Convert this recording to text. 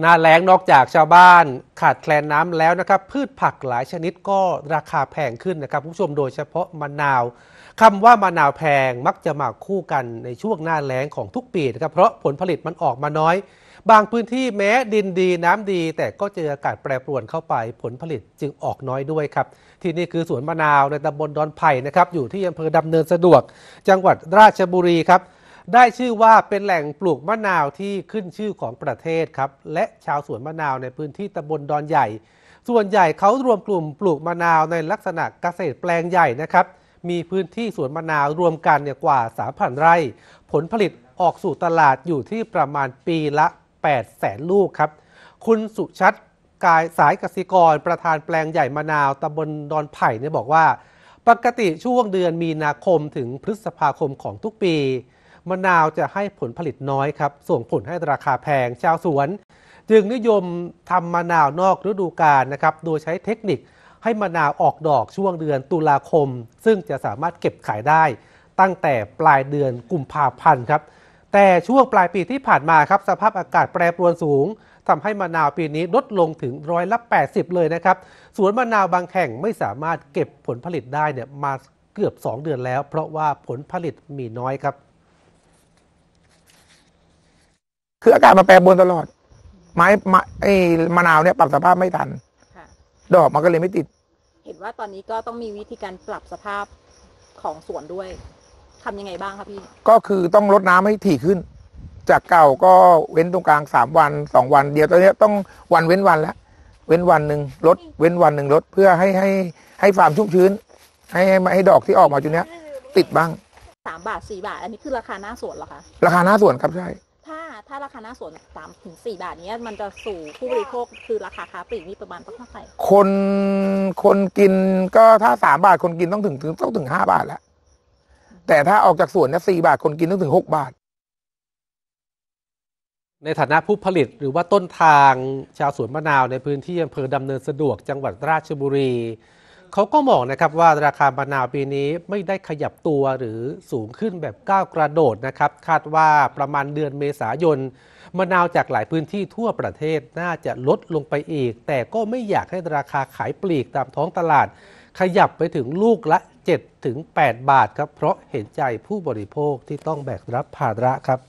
หน้าแล้งนอกจากชาวบ้านขาดแคลนน้ำแล้วนะครับ พืชผักหลายชนิดก็ราคาแพงขึ้นนะครับ ผู้ชมโดยเฉพาะมะนาวคำว่ามะนาวแพงมักจะมาคู่กันในช่วงหน้าแล้งของทุกปีนะครับ เพราะผลผลิตมันออกมาน้อย บางพื้นที่แม้ดินดีน้ำดีแต่ก็เจออากาศแปรปรวนเข้าไปผลผลิตจึงออกน้อยด้วยครับ ที่นี่คือสวนมะนาวในตำบลดอนไผ่นะครับ อยู่ที่อำเภอดำเนินสะดวก จังหวัดราชบุรีครับได้ชื่อว่าเป็นแหล่งปลูกมะนาวที่ขึ้นชื่อของประเทศครับ และชาวสวนมะนาวในพื้นที่ตำบลดอนใหญ่ ส่วนใหญ่เขารวมกลุ่มปลูกมะนาวในลักษณะเกษตรแปลงใหญ่นะครับ มีพื้นที่สวนมะนาวรวมกันเนี่ยกว่า 3,000 ไร่ ผลผลิตออกสู่ตลาดอยู่ที่ประมาณปีละ8แสนลูกครับ คุณสุชัดกายสายกสิกรประธานแปลงใหญ่มะนาวตำบลดอนไผ่เนี่ยบอกว่า ปกติช่วงเดือนมีนาคมถึงพฤษภาคมของทุกปีมะนาวจะให้ผลผลิตน้อยครับ ส่งผลให้ราคาแพง ชาวสวน จึงนิยมทำมะนาวนอกฤดูกาลนะครับ โดยใช้เทคนิคให้มะนาวออกดอก ช่วงเดือนตุลาคม ซึ่งจะสามารถเก็บขายได้ ตั้งแต่ปลายเดือน กุมภาพันธ์ครับ แต่ช่วงปลายปีที่ผ่านมาครับสภาพอากาศแปรปรวนสูง ทำให้มะนาวปีนี้ลดลงถึงร้อยละ 80 เลยนะครับ สวนมะนาวบางแห่งไม่สามารถเก็บผลผลิตได้เนี่ยมาเกือบ 2 เดือนแล้ว เพราะว่าผลผลิตมีน้อยครับคืออากาศมาแปรปรวนตลอด ไม้ไอ้มะนาวเนี่ย ปรับสภาพไม่ทันดอกมันก็เลยไม่ติด เห็นว่าตอนนี้ก็ต้องมีวิธีการปรับสภาพของสวนด้วยทำยังไงบ้างคะพี่ ก็คือต้องลดน้ำให้ถี่ขึ้น จากเก่าก็เว้นตรงกลางสามวันสองวันเดียวตอนนี้ต้องวันเว้นวันละเว้นวันหนึ่งลดเว้นวันหนึ่งลดเพื่อให้ให้ให้ฟาร์มชุ่มชื้น ให้ให้ให้ดอกที่ออกมาจุดนี้ติดบ้างสามบาทสี่บาท อันนี้คือ ราคาหน้าสวนเหรอคะราคาหน้าสวนครับใช่ถ้าราคาหน้าสวนสามถึงสี่บาทเนี้ยมันจะสู่ผู้บริโภคคือราคาค้าปลีกนี่ประมาณเท่าไหร่ คนคนกินก็ถ้าสามบาทคนกินต้องถึงถึงต้องถึงห้าบาทแล้ว แต่ถ้าออกจากสวนเนี่ยสี่บาทคนกินต้องถึงหกบาท ในฐานะผู้ผลิตหรือว่าต้นทางชาวสวนมะนาว ในพื้นที่อำเภอดำเนินสะดวกจังหวัดราชบุรีเขาก็มองนะครับว่าราคามะนาวปีนี้ไม่ได้ขยับตัวหรือสูงขึ้นแบบก้าวกระโดดนะครับ คาดว่าประมาณเดือนเมษายนมะนาวจากหลายพื้นที่ทั่วประเทศน่าจะลดลงไปอีก แต่ก็ไม่อยากให้ราคาขายปลีกตามท้องตลาด ขยับไปถึงลูกละ7-8 บาทครับ เพราะเห็นใจผู้บริโภคที่ต้องแบกรับภาระครับ